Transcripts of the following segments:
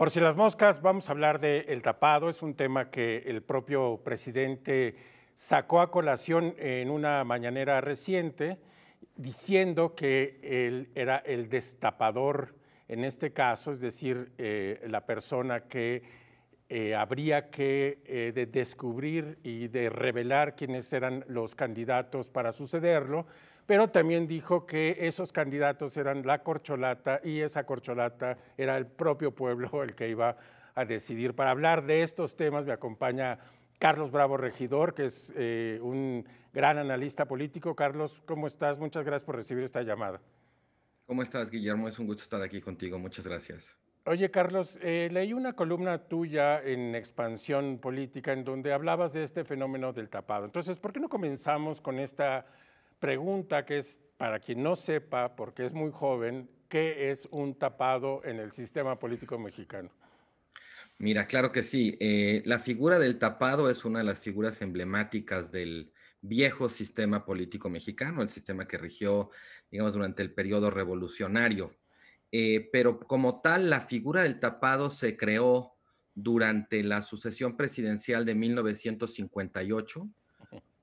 Por si las moscas, vamos a hablar del tapado. Es un tema que el propio presidente sacó a colación en una mañanera reciente, diciendo que él era el destapador en este caso, es decir, eh, la persona que eh, habría que eh, descubrir y de revelar quiénes eran los candidatos para sucederlo pero también dijo que esos candidatos eran la corcholata y esa corcholata era el propio pueblo el que iba a decidir. Para hablar de estos temas me acompaña Carlos Bravo Regidor, que es eh, un gran analista político. Carlos, ¿cómo estás? Muchas gracias por recibir esta llamada. ¿Cómo estás, Guillermo? Es un gusto estar aquí contigo. Muchas gracias. Oye, Carlos, eh, leí una columna tuya en Expansión Política en donde hablabas de este fenómeno del tapado. Entonces, ¿por qué no comenzamos con esta pregunta que es, para quien no sepa, porque es muy joven, ¿qué es un tapado en el sistema político mexicano? Mira, claro que sí. Eh, la figura del tapado es una de las figuras emblemáticas del viejo sistema político mexicano, el sistema que rigió, digamos, durante el periodo revolucionario. Eh, pero como tal, la figura del tapado se creó durante la sucesión presidencial de 1958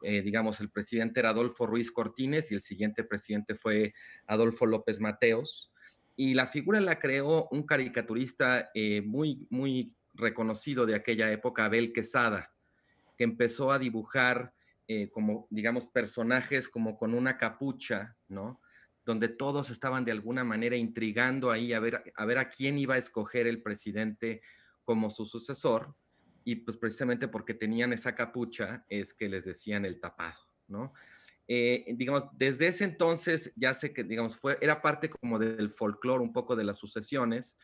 eh, digamos, el presidente era Adolfo Ruiz Cortines y el siguiente presidente fue Adolfo López Mateos. Y la figura la creó un caricaturista eh, muy, muy reconocido de aquella época, Abel Quesada, que empezó a dibujar eh, como, digamos, personajes como con una capucha, ¿no? Donde todos estaban de alguna manera intrigando ahí a ver a, ver a quién iba a escoger el presidente como su sucesor y pues precisamente porque tenían esa capucha es que les decían el tapado, ¿no? Eh, digamos, desde ese entonces ya sé que, digamos, fue, era parte como del folclore un poco de las sucesiones.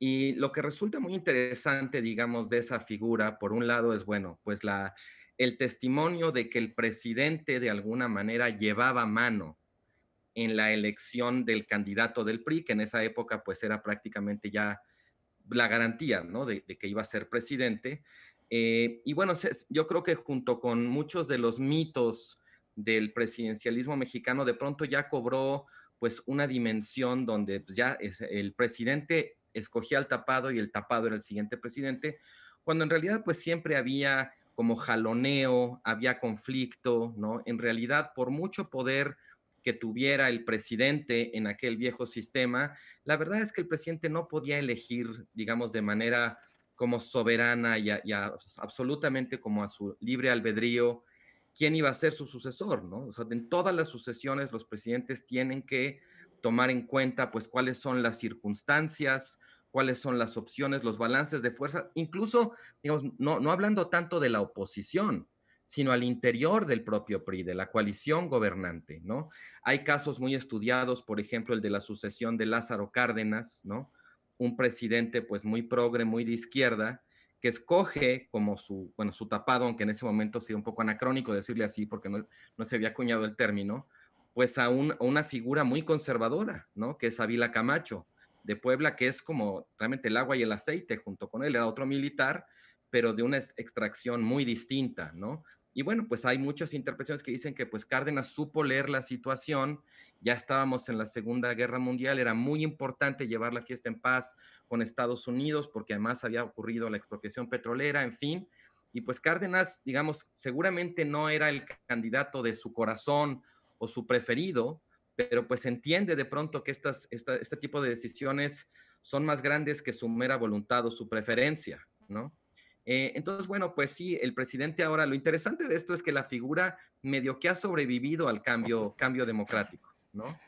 Y lo que resulta muy interesante, digamos, de esa figura, por un lado, es, bueno, pues la, el testimonio de que el presidente de alguna manera llevaba mano en la elección del candidato del PRI, que en esa época pues era prácticamente ya la garantía ¿no? de, que iba a ser presidente. Eh, y bueno, yo creo que junto con muchos de los mitos del presidencialismo mexicano, de pronto ya cobró pues una dimensión donde pues, ya el presidente escogía al tapado y el tapado era el siguiente presidente, cuando en realidad pues siempre había como jaloneo, había conflicto, ¿no? En realidad, por mucho poder que tuviera el presidente en aquel viejo sistema, la verdad es que el presidente no podía elegir, digamos, de manera como soberana y, absolutamente como a su libre albedrío quién iba a ser su sucesor, ¿no? O sea, en todas las sucesiones los presidentes tienen que tomar en cuenta pues cuáles son las circunstancias, cuáles son las opciones, los balances de fuerza, incluso, digamos, no, no hablando tanto de la oposición, sino al interior del propio PRI, de la coalición gobernante, ¿no? Hay casos muy estudiados, por ejemplo, el de la sucesión de Lázaro Cárdenas, ¿no? Un presidente pues muy progre, muy de izquierda, que escoge como su, bueno, su tapado, aunque en ese momento sería un poco anacrónico decirle así, porque no, no se había acuñado el término, pues a, una figura muy conservadora, ¿no? Que es Ávila Camacho, de Puebla, que es como realmente el agua y el aceite junto con él, era otro militar, pero de una extracción muy distinta, ¿no? Y bueno, pues hay muchas interpretaciones que dicen que pues Cárdenas supo leer la situación, ya estábamos en la Segunda Guerra Mundial, era muy importante llevar la fiesta en paz con Estados Unidos porque además había ocurrido la expropiación petrolera, en fin. Y pues Cárdenas, digamos, seguramente no era el candidato de su corazón o su preferido, pero pues entiende de pronto que estas, este tipo de decisiones son más grandes que su mera voluntad o su preferencia, ¿no? Eh, entonces, bueno, pues sí, el presidente ahora, lo interesante de esto es que la figura medio que ha sobrevivido al cambio, cambio democrático, ¿no?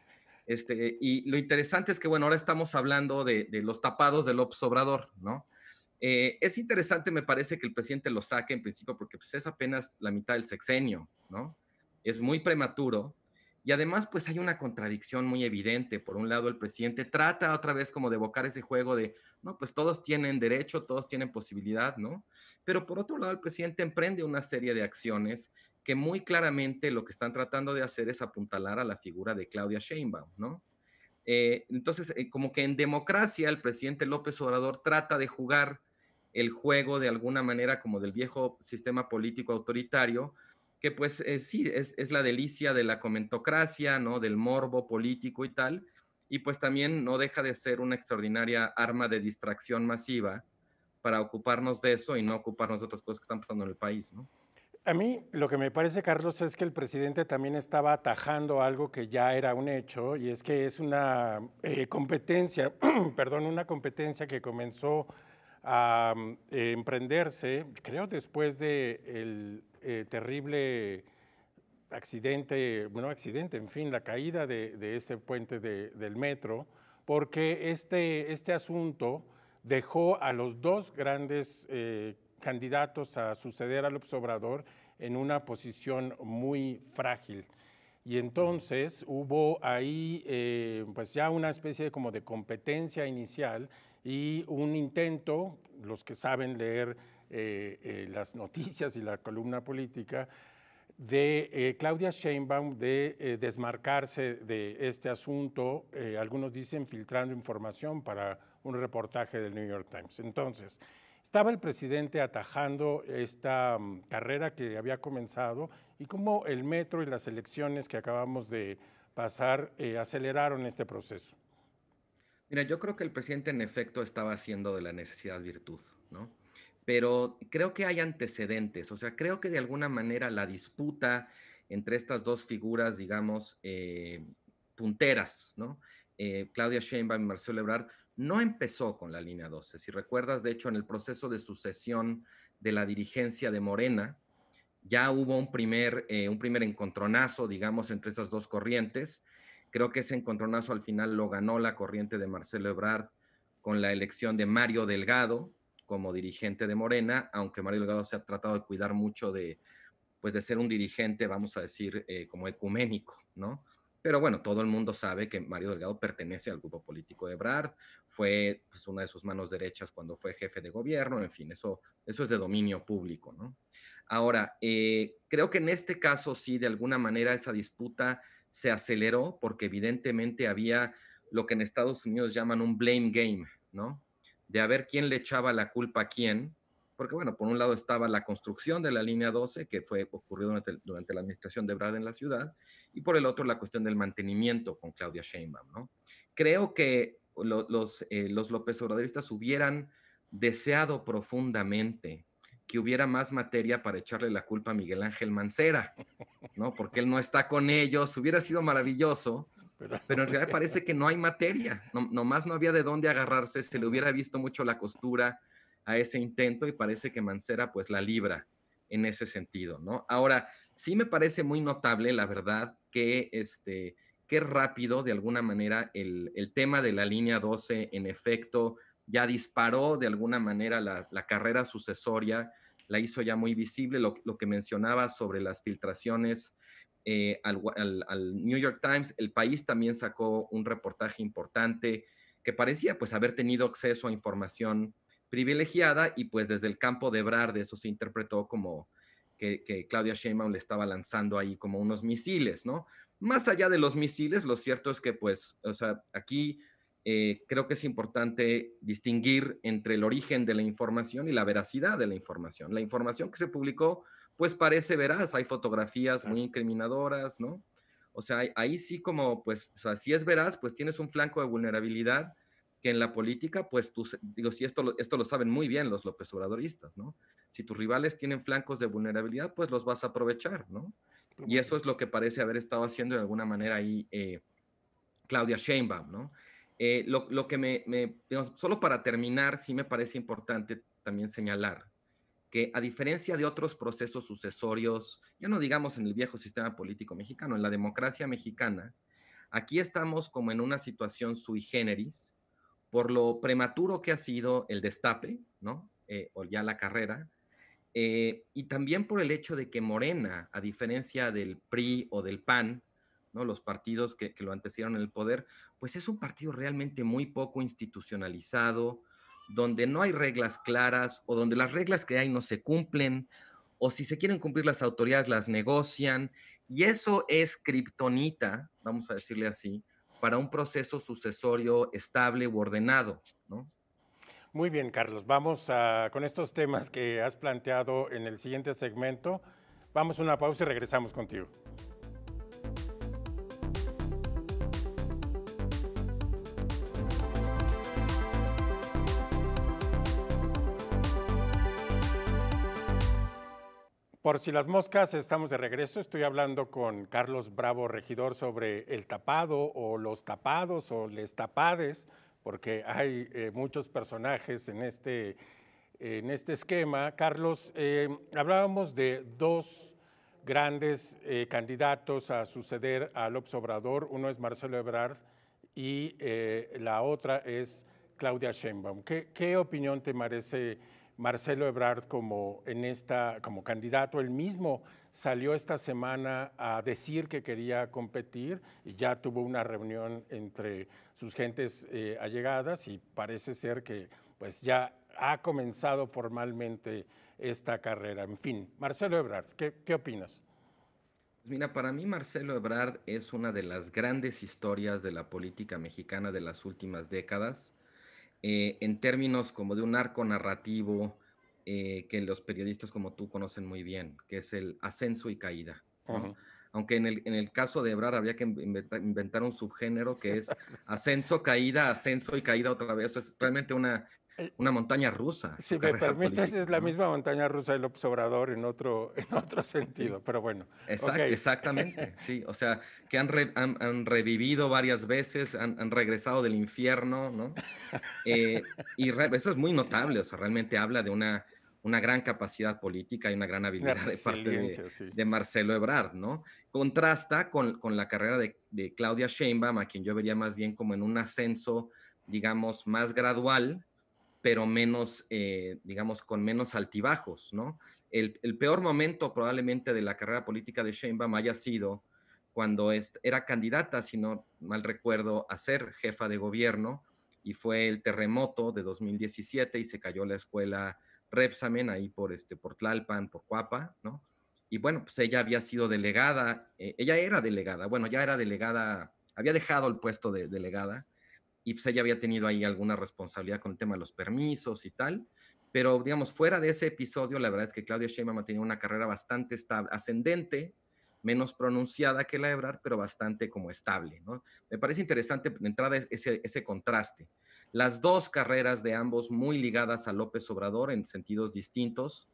Este, y lo interesante es que, bueno, ahora estamos hablando de, los tapados del López Obrador, ¿no? Eh, es interesante, me parece, que el presidente lo saque en principio porque pues, es apenas la mitad del sexenio, ¿no? Es muy prematuro, y además, pues hay una contradicción muy evidente. Por un lado, el presidente trata otra vez como de evocar ese juego de, no, pues todos tienen derecho, todos tienen posibilidad, ¿no? Pero por otro lado, el presidente emprende una serie de acciones que muy claramente lo que están tratando de hacer es apuntalar a la figura de Claudia Sheinbaum, ¿no? Eh, entonces, eh, como que en democracia el presidente López Obrador trata de jugar el juego de alguna manera como del viejo sistema político autoritario, que pues eh, sí, es, la delicia de la comentocracia, ¿no? Del morbo político y tal, y pues también no deja de ser una extraordinaria arma de distracción masiva para ocuparnos de eso y no ocuparnos de otras cosas que están pasando en el país, A mí lo que me parece, Carlos, es que el presidente también estaba atajando algo que ya era un hecho, y es que es una eh, competencia, perdón, una competencia que comenzó a mm, eh, emprenderse, creo después del el eh, terrible accidente, bueno, accidente, en fin, la caída de, de este puente del metro, porque este, este asunto dejó a los dos grandes eh, candidatos a suceder al obsobrador en una posición muy frágil. Y entonces hubo ahí pues ya una especie como de competencia inicial y un intento, los que saben leer eh, eh, las noticias y la columna política, de eh, Claudia Sheinbaum de desmarcarse de este asunto, algunos dicen filtrando información para un reportaje del New York Times. Entonces, estaba el presidente atajando esta mm, carrera que había comenzado y cómo el metro y las elecciones que acabamos de pasar aceleraron este proceso. Mira, yo creo que el presidente en efecto estaba haciendo de la necesidad virtud, ¿no? Pero creo que hay antecedentes, o sea, creo que de alguna manera la disputa entre estas dos figuras, digamos, eh, punteras, ¿no? Eh, Claudia Sheinbaum y Marcelo Ebrard, no empezó con la línea 12. Si recuerdas, de hecho, en el proceso de sucesión de la dirigencia de Morena, ya hubo un primer, eh, un primer encontronazo, digamos, entre esas dos corrientes, Creo que ese encontronazo al final lo ganó la corriente de Marcelo Ebrard con la elección de Mario Delgado como dirigente de Morena, aunque Mario Delgado se ha tratado de cuidar mucho de, pues de ser un dirigente, vamos a decir, eh, como ecuménico, ¿no? Pero bueno, todo el mundo sabe que Mario Delgado pertenece al grupo político de Ebrard, fue pues, una de sus manos derechas cuando fue jefe de gobierno, en fin, eso, eso es de dominio público, ¿no? Ahora, eh, creo que en este caso sí, de alguna manera esa disputa se aceleró porque evidentemente había lo que en Estados Unidos llaman un blame game, ¿no? De a ver quién le echaba la culpa a quién, porque bueno, por un lado estaba la construcción de la línea 12, que fue ocurrido durante, la administración de Brad en la ciudad, y por el otro la cuestión del mantenimiento con Claudia Sheinbaum, ¿no? Creo que los, eh, los López Obradoristas hubieran deseado profundamente que hubiera más materia para echarle la culpa a Miguel Ángel Mancera, ¿no? Porque él no está con ellos, hubiera sido maravilloso, pero, en realidad parece que no hay materia, nomás no había de dónde agarrarse, se le hubiera visto mucho la costura a ese intento y parece que Mancera pues la libra en ese sentido, ¿no? Ahora, sí me parece muy notable, la verdad, que este, qué rápido de alguna manera el, el tema de la línea 12 en efecto ya disparó de alguna manera la, carrera sucesoria, la hizo ya muy visible, lo, que mencionaba sobre las filtraciones eh, al, New York Times, el país también sacó un reportaje importante que parecía pues haber tenido acceso a información privilegiada y pues desde el campo de de eso se interpretó como que, que Claudia Sheinbaum le estaba lanzando ahí como unos misiles, ¿no? Más allá de los misiles, lo cierto es que pues, o sea, aquí eh, creo que es importante distinguir entre el origen de la información y la veracidad de la información. La información que se publicó, pues parece veraz, hay fotografías muy incriminadoras, ¿no? O sea, ahí sí como, pues, si es veraz, pues tienes un flanco de vulnerabilidad que en la política, pues, tú, digo, si esto, esto lo saben muy bien los López Obradoristas, ¿no? Si tus rivales tienen flancos de vulnerabilidad, pues los vas a aprovechar, ¿no? Y eso es lo que parece haber estado haciendo de alguna manera ahí eh, Claudia Sheinbaum, ¿no? Eh, lo, que me, solo para terminar, sí me parece importante también señalar que a diferencia de otros procesos sucesorios, ya no digamos en el viejo sistema político mexicano, en la democracia mexicana, aquí estamos como en una situación sui generis por lo prematuro que ha sido el destape, ¿no? Eh, o ya la carrera, eh, y también por el hecho de que Morena, a diferencia del PRI o del PAN, los partidos que, lo antecieron en el poder, pues es un partido realmente muy poco institucionalizado, donde no hay reglas claras o donde las reglas que hay no se cumplen, o si se quieren cumplir las autoridades las negocian, y eso es kriptonita, vamos a decirle así, para un proceso sucesorio estable u ordenado, Muy bien, Carlos, vamos con estos temas que has planteado en el siguiente segmento. Vamos a una pausa y regresamos contigo. Por si las moscas, estamos de regreso. Estoy hablando con Carlos Bravo, regidor, sobre el tapado o los tapados o les tapades, porque hay eh, muchos personajes en este, en este esquema. Carlos, eh, hablábamos de dos grandes eh, candidatos a suceder al López Obrador. Uno es Marcelo Ebrard y la otra es Claudia Sheinbaum. ¿Qué, qué opinión te merece? Marcelo Ebrard como, en esta, como candidato. Él mismo salió esta semana a decir que quería competir y ya tuvo una reunión entre sus gentes eh, allegadas y parece ser que pues ya ha comenzado formalmente esta carrera. En fin, Marcelo Ebrard, ¿qué, qué opinas? Pues mira, para mí Marcelo Ebrard es una de las grandes historias de la política mexicana de las últimas décadas eh, en términos como de un arco narrativo eh, que los periodistas como tú conocen muy bien, que es el ascenso y caída. Aunque en el, caso de Ebrar habría que inventar, un subgénero que es ascenso, caída, ascenso y caída otra vez. es realmente una eh, una montaña rusa. Si me permites, es la misma montaña rusa del observador en otro, en otro sentido, pero bueno. Exactamente, sí. O sea, que han, han, revivido varias veces, han, regresado del infierno, ¿no? Eh, y eso es muy notable, o sea, realmente habla de una, una gran capacidad política y una gran habilidad de parte de, de, Marcelo Ebrard, ¿no? Contrasta con, con la carrera de, de Claudia Sheinbaum, a quien yo vería más bien como en un ascenso, digamos, más gradual, pero menos, eh, digamos, con menos altibajos, ¿no? El, peor momento probablemente de la carrera política de Sheinbaum haya sido cuando era candidata, si no mal recuerdo, a ser jefa de gobierno y fue el terremoto de 2017 y se cayó la escuela Repsamen ahí por, este, por Tlalpan, por Cuapa, ¿no? Y bueno, pues ella había sido delegada, eh, ella era delegada, bueno, ya era delegada, había dejado el puesto de delegada y pues ella había tenido ahí alguna responsabilidad con el tema de los permisos y tal. Pero digamos, fuera de ese episodio, la verdad es que Claudia Sheinbaum ha una carrera bastante ascendente, menos pronunciada que la de Ebrard, pero bastante como estable. ¿no? Me parece interesante de entrada ese, ese contraste. Las dos carreras de ambos muy ligadas a López Obrador en sentidos distintos,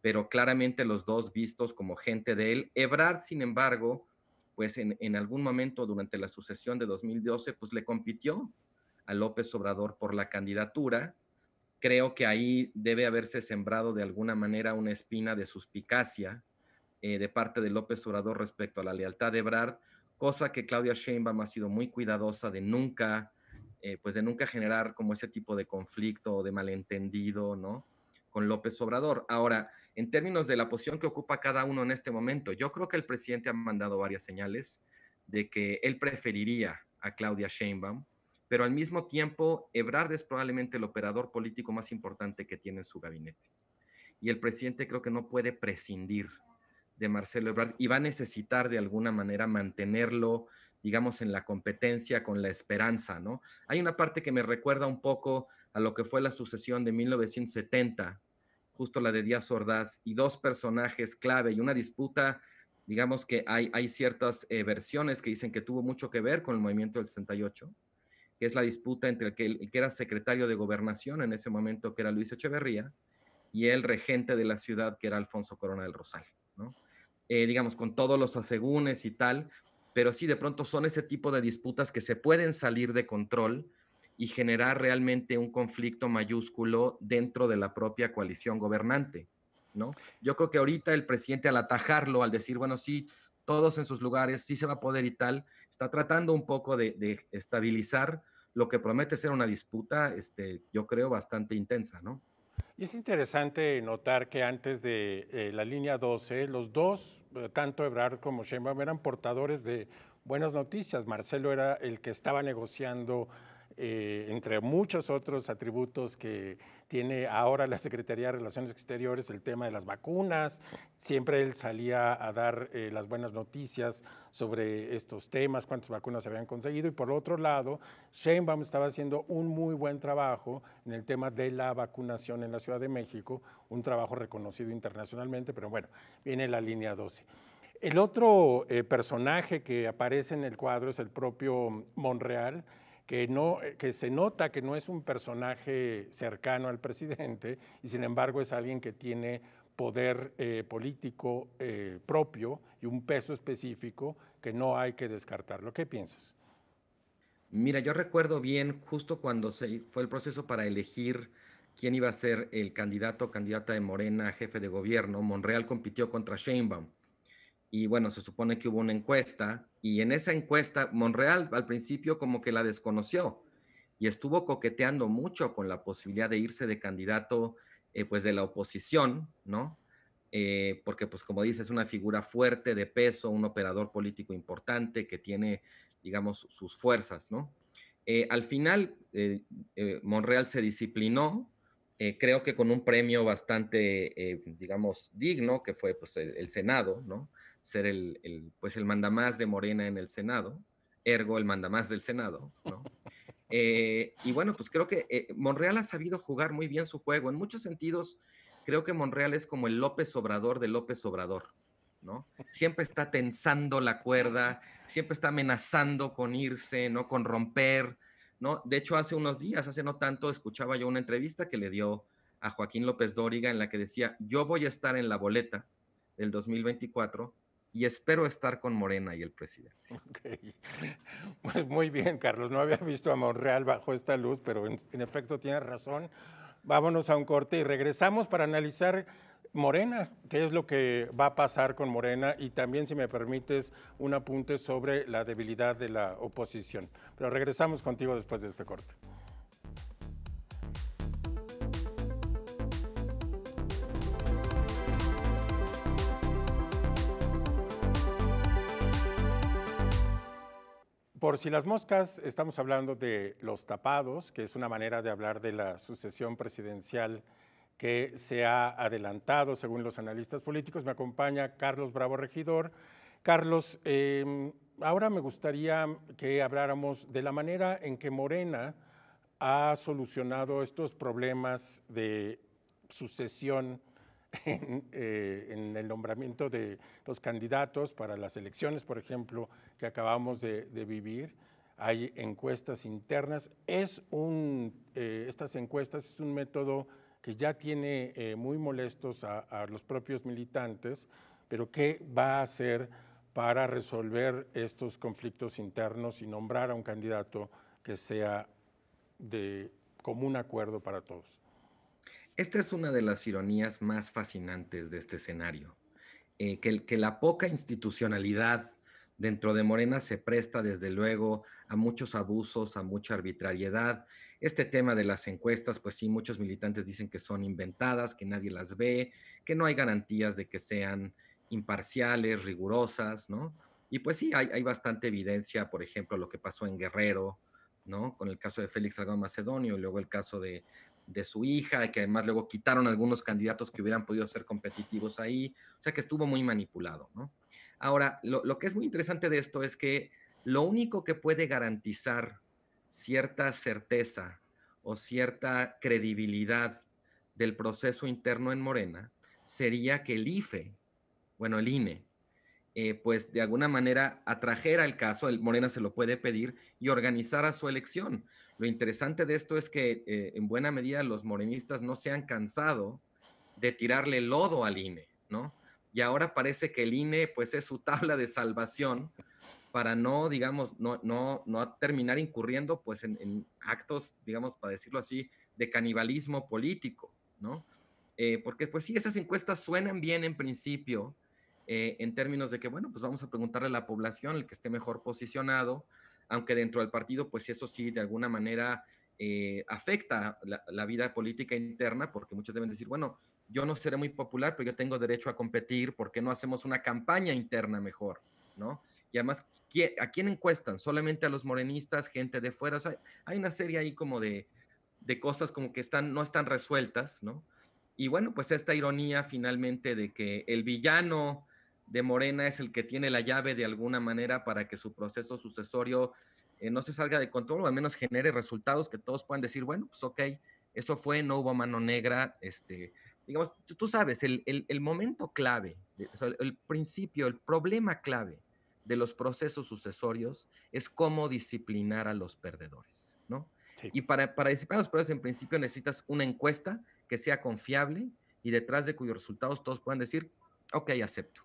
pero claramente los dos vistos como gente de él. Ebrard, sin embargo, pues en, en algún momento durante la sucesión de 2012, pues le compitió a López Obrador por la candidatura. Creo que ahí debe haberse sembrado de alguna manera una espina de suspicacia eh, de parte de López Obrador respecto a la lealtad de Ebrard, cosa que Claudia Sheinbaum ha sido muy cuidadosa de nunca, eh, pues de nunca generar como ese tipo de conflicto o de malentendido, ¿no? Con López Obrador. Ahora, en términos de la posición que ocupa cada uno en este momento, yo creo que el presidente ha mandado varias señales de que él preferiría a Claudia Sheinbaum pero al mismo tiempo Ebrard es probablemente el operador político más importante que tiene en su gabinete. Y el presidente creo que no puede prescindir de Marcelo Ebrard y va a necesitar de alguna manera mantenerlo, digamos, en la competencia con la esperanza, ¿no? Hay una parte que me recuerda un poco a lo que fue la sucesión de 1970, justo la de Díaz Ordaz, y dos personajes clave y una disputa digamos que hay, ciertas eh, versiones que dicen que tuvo mucho que ver con el movimiento del 68 que es la disputa entre el que, era secretario de gobernación en ese momento, que era Luis Echeverría, y el regente de la ciudad, que era Alfonso Corona del Rosal, ¿no? Eh, digamos, con todos los asegúnes y tal, pero sí, de pronto son ese tipo de disputas que se pueden salir de control y generar realmente un conflicto mayúsculo dentro de la propia coalición gobernante, ¿no? Yo creo que ahorita el presidente al atajarlo, al decir, bueno, sí, todos en sus lugares, sí se va a poder y tal. Está tratando un poco de, estabilizar lo que promete ser una disputa, este, yo creo, bastante intensa, ¿no? Y es interesante notar que antes de eh, la línea 12, los dos, eh, tanto Ebrard como Sheinbaum, eran portadores de buenas noticias. Marcelo era el que estaba negociando eh, entre muchos otros atributos que tiene ahora la Secretaría de Relaciones Exteriores, el tema de las vacunas. Siempre él salía a dar eh, las buenas noticias sobre estos temas, cuántas vacunas se habían conseguido. Y por otro lado, Sheinbaum estaba haciendo un muy buen trabajo en el tema de la vacunación en la Ciudad de México, un trabajo reconocido internacionalmente, pero bueno, viene la línea 12. El otro eh, personaje que aparece en el cuadro es el propio Monreal, que, no, eh, que se nota que no es un personaje cercano al presidente y sin embargo es alguien que tiene poder eh, político eh, propio y un peso específico que no hay que descartarlo. ¿Qué piensas? Mira, yo recuerdo bien justo cuando se fue el proceso para elegir quién iba a ser el candidato o candidata de Morena, jefe de gobierno, Monreal compitió contra Sheinbaum. Y bueno, se supone que hubo una encuesta y en esa encuesta, Monreal al principio como que la desconoció y estuvo coqueteando mucho con la posibilidad de irse de candidato eh, pues de la oposición, ¿no? Eh, porque pues como dice, es una figura fuerte de peso, un operador político importante que tiene, digamos, sus fuerzas, ¿no? Eh, al final, Monreal se disciplinó, creo que con un premio bastante, digamos, digno, que fue pues el Senado, ¿no? ser el, pues el mandamás de Morena en el Senado, ergo el mandamás del Senado, eh, y bueno, pues creo que eh, Monreal ha sabido jugar muy bien su juego. En muchos sentidos, creo que Monreal es como el López Obrador de López Obrador, ¿no? Siempre está tensando la cuerda, siempre está amenazando con irse, ¿no? Con romper, ¿no? De hecho, hace unos días, hace no tanto, escuchaba yo una entrevista que le dio a Joaquín López Dóriga en la que decía, yo voy a estar en la boleta del 2024 y espero estar con Morena y el presidente. Okay. Pues muy bien, Carlos. No había visto a Monreal bajo esta luz, pero en, en efecto tienes razón. Vámonos a un corte y regresamos para analizar Morena, qué es lo que va a pasar con Morena y también, si me permites, un apunte sobre la debilidad de la oposición. Pero regresamos contigo después de este corte. Por si las moscas, estamos hablando de los tapados, que es una manera de hablar de la sucesión presidencial que se ha adelantado según los analistas políticos. Me acompaña Carlos Bravo Regidor. Carlos, em, ahora me gustaría que habláramos de la manera en que Morena ha solucionado estos problemas de sucesión Eh, en, el nombramiento de los candidatos para las elecciones, por ejemplo, que acabamos de, vivir. Hay encuestas internas. Es un, eh, estas encuestas es un método que ya tiene eh, muy molestos a, a, los propios militantes, pero ¿qué va a hacer para resolver estos conflictos internos y nombrar a un candidato que sea de común acuerdo para todos? Esta es una de las ironías más fascinantes de este escenario, eh, que, la poca institucionalidad dentro de Morena se presta desde luego a muchos abusos, a mucha arbitrariedad. Este tema de las encuestas, pues sí, muchos militantes dicen que son inventadas, que nadie las ve, que no hay garantías de que sean imparciales, rigurosas, ¿no? Y pues sí, hay, bastante evidencia, por ejemplo, lo que pasó en Guerrero, ¿no? Con el caso de Félix Salgado Macedonio luego el caso de, de su hija, que además luego quitaron algunos candidatos que hubieran podido ser competitivos ahí, o sea que estuvo muy manipulado, ¿no? Ahora, lo, que es muy interesante de esto es que lo único que puede garantizar cierta certeza o cierta credibilidad del proceso interno en Morena sería que el IFE, bueno, el INE, eh, pues de alguna manera atrajera el caso, el Morena se lo puede pedir y organizara su elección. Lo interesante de esto es que eh, en buena medida los morenistas no se han cansado de tirarle lodo al INE, ¿no? Y ahora parece que el INE pues es su tabla de salvación para no, digamos, no, no, no terminar incurriendo pues en, actos, digamos, para decirlo así, de canibalismo político, ¿no? Eh, porque pues sí, esas encuestas suenan bien en principio, eh, en términos de que, bueno, pues vamos a preguntarle a la población, el que esté mejor posicionado, aunque dentro del partido, pues eso sí, de alguna manera eh, afecta la, vida política interna, porque muchos deben decir, bueno, yo no seré muy popular, pero yo tengo derecho a competir, ¿por qué no hacemos una campaña interna mejor? ¿No? Y además, ¿a quién encuestan? Solamente a los morenistas, gente de fuera. hay una serie ahí como de, cosas como que están, no están resueltas, ¿no? Y bueno, pues esta ironía finalmente de que el villano de Morena es el que tiene la llave de alguna manera para que su proceso sucesorio eh, no se salga de control o al menos genere resultados que todos puedan decir, bueno, pues ok, eso fue, no hubo mano negra, este, digamos, tú sabes, el, momento clave, el, principio, el problema clave de los procesos sucesorios es cómo disciplinar a los perdedores, ¿no? Y para, para disciplinar a los perdedores, en principio necesitas una encuesta que sea confiable y detrás de cuyos resultados todos puedan decir, ok, acepto.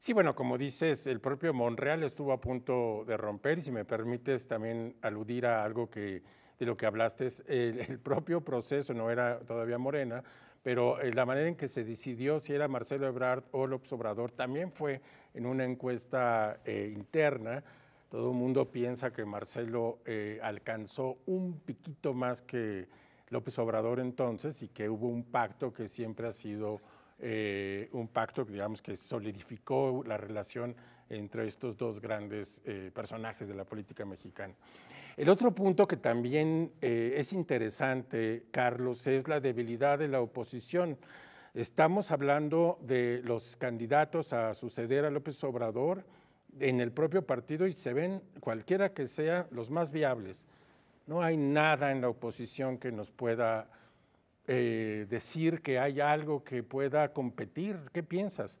Sí, bueno, como dices, el propio Monreal estuvo a punto de romper y si me permites también aludir a algo que de lo que hablaste, el, propio proceso no era todavía Morena, pero eh, la manera en que se decidió si era Marcelo Ebrard o López Obrador también fue en una encuesta eh, interna. Todo el mundo piensa que Marcelo eh, alcanzó un piquito más que López Obrador entonces y que hubo un pacto que siempre ha sido eh, un pacto digamos, que solidificó la relación entre estos dos grandes eh, personajes de la política mexicana. El otro punto que también eh, es interesante, Carlos, es la debilidad de la oposición. Estamos hablando de los candidatos a suceder a López Obrador en el propio partido y se ven cualquiera que sea los más viables. No hay nada en la oposición que nos pueda eh, decir que hay algo que pueda competir? ¿Qué piensas?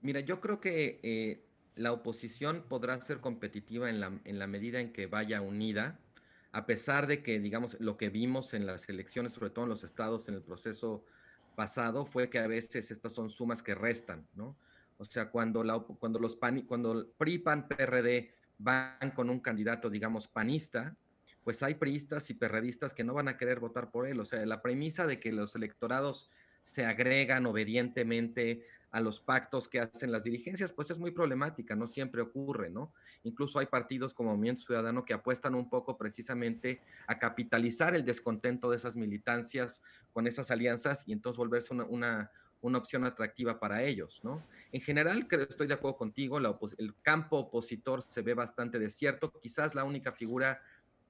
Mira, yo creo que eh, la oposición podrá ser competitiva en la, en la medida en que vaya unida, a pesar de que, digamos, lo que vimos en las elecciones, sobre todo en los estados, en el proceso pasado, fue que a veces estas son sumas que restan, ¿no? O sea, cuando, cuando los PAN, cuando PRI, PAN, PRD van con un candidato, digamos, panista, pues hay priistas y perredistas que no van a querer votar por él. O sea, la premisa de que los electorados se agregan obedientemente a los pactos que hacen las dirigencias, pues es muy problemática, no siempre ocurre, ¿no? Incluso hay partidos como Movimiento Ciudadano que apuestan un poco precisamente a capitalizar el descontento de esas militancias con esas alianzas y entonces volverse una, una, opción atractiva para ellos, ¿no? En general, creo, estoy de acuerdo contigo, el campo opositor se ve bastante desierto, quizás la única figura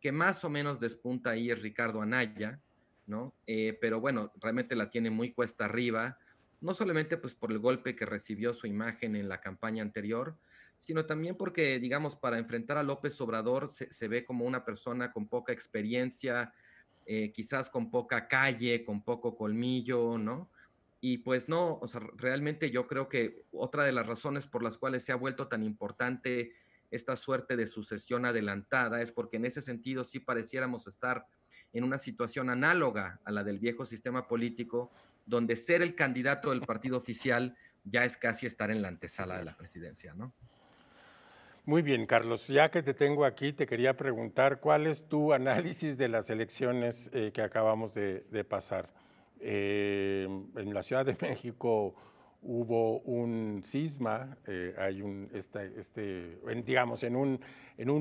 que más o menos despunta ahí es Ricardo Anaya, ¿no? Eh, pero bueno, realmente la tiene muy cuesta arriba, no solamente pues por el golpe que recibió su imagen en la campaña anterior, sino también porque, digamos, para enfrentar a López Obrador se, ve como una persona con poca experiencia, eh, quizás con poca calle, con poco colmillo, ¿no? Y pues no, o sea, realmente yo creo que otra de las razones por las cuales se ha vuelto tan importante esta suerte de sucesión adelantada, es porque en ese sentido sí pareciéramos estar en una situación análoga a la del viejo sistema político, donde ser el candidato del partido oficial ya es casi estar en la antesala de la presidencia, ¿no? Muy bien, Carlos, ya que te tengo aquí, te quería preguntar cuál es tu análisis de las elecciones eh, que acabamos de, pasar. Eh, en la Ciudad de México hubo un sisma, eh, hay un, este, este digamos, en un,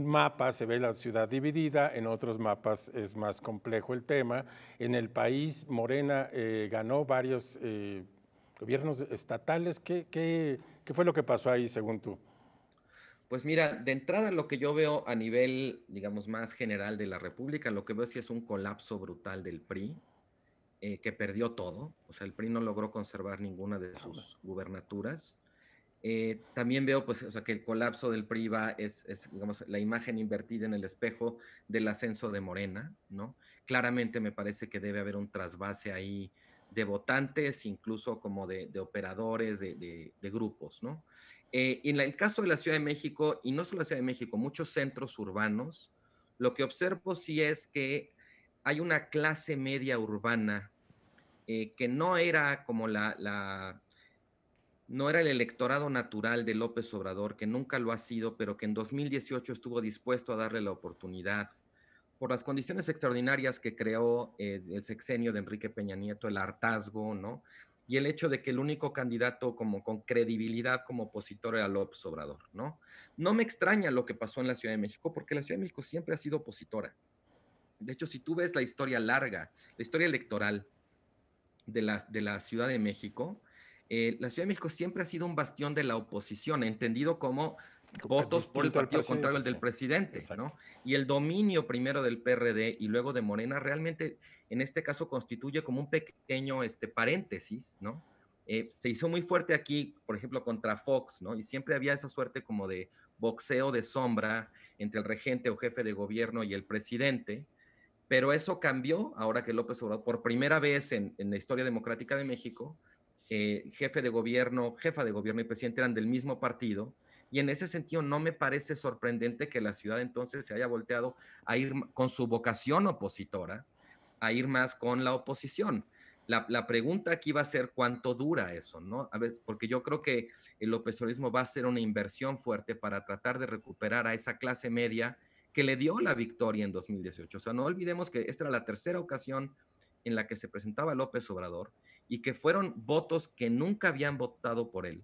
mapa se ve la ciudad dividida, en otros mapas es más complejo el tema. En el país, Morena eh, ganó varios eh, gobiernos estatales. ¿Qué, fue lo que pasó ahí, según tú? Pues mira, de entrada lo que yo veo a nivel, digamos, más general de la República, lo que veo sí es un colapso brutal del PRI eh, que perdió todo, o sea, el PRI no logró conservar ninguna de sus gubernaturas. Eh, también veo pues, o sea, que el colapso del PRI va, es, digamos, la imagen invertida en el espejo del ascenso de Morena, ¿no? Claramente me parece que debe haber un trasvase ahí de votantes, incluso como de, operadores, de, grupos, ¿no? Eh, en el caso de la Ciudad de México, y no solo la Ciudad de México, muchos centros urbanos, lo que observo sí es que hay una clase media urbana eh, que no era como la, no era el electorado natural de López Obrador, que nunca lo ha sido, pero que en 2018 estuvo dispuesto a darle la oportunidad por las condiciones extraordinarias que creó el sexenio de Enrique Peña Nieto, el hartazgo, ¿no? Y el hecho de que el único candidato como con credibilidad como opositor era López Obrador, ¿no? No me extraña lo que pasó en la Ciudad de México, porque la Ciudad de México siempre ha sido opositora de hecho, si tú ves la historia larga, la historia electoral de la, Ciudad de México, eh, la Ciudad de México siempre ha sido un bastión de la oposición, entendido como votos por el partido contrario al del presidente, Y el dominio primero del PRD y luego de Morena realmente en este caso constituye como un pequeño este, paréntesis, ¿no? Eh, se hizo muy fuerte aquí, por ejemplo, contra Fox, ¿no? Y siempre había esa suerte como de boxeo de sombra entre el regente o jefe de gobierno y el presidente, pero eso cambió ahora que López Obrador, por primera vez en, la historia democrática de México, eh, jefe de gobierno, jefa de gobierno y presidente eran del mismo partido. Y en ese sentido no me parece sorprendente que la ciudad entonces se haya volteado a ir con su vocación opositora, a ir más con la oposición. La, pregunta aquí va a ser cuánto dura eso, ¿no? A porque yo creo que el opesorismo va a ser una inversión fuerte para tratar de recuperar a esa clase media que le dio la victoria en 2018. O sea, no olvidemos que esta era la tercera ocasión en la que se presentaba López Obrador y que fueron votos que nunca habían votado por él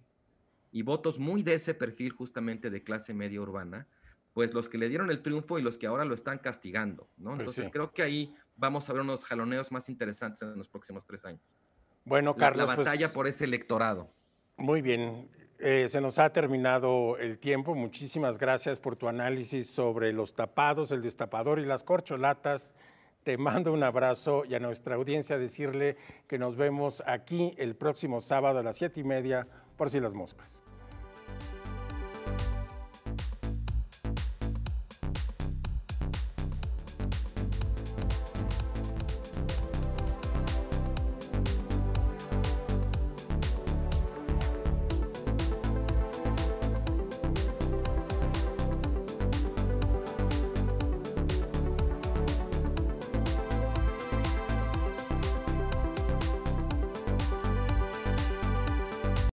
y votos muy de ese perfil justamente de clase media urbana, pues los que le dieron el triunfo y los que ahora lo están castigando, ¿no? Pues Entonces creo que ahí vamos a ver unos jaloneos más interesantes en los próximos tres años. Bueno, Carlos. La, pues batalla por ese electorado. Muy bien. Eh, se nos ha terminado el tiempo. Muchísimas gracias por tu análisis sobre los tapados, el destapador y las corcholatas. Te mando un abrazo y a nuestra audiencia decirle que nos vemos aquí el próximo sábado a las siete y media por si las moscas.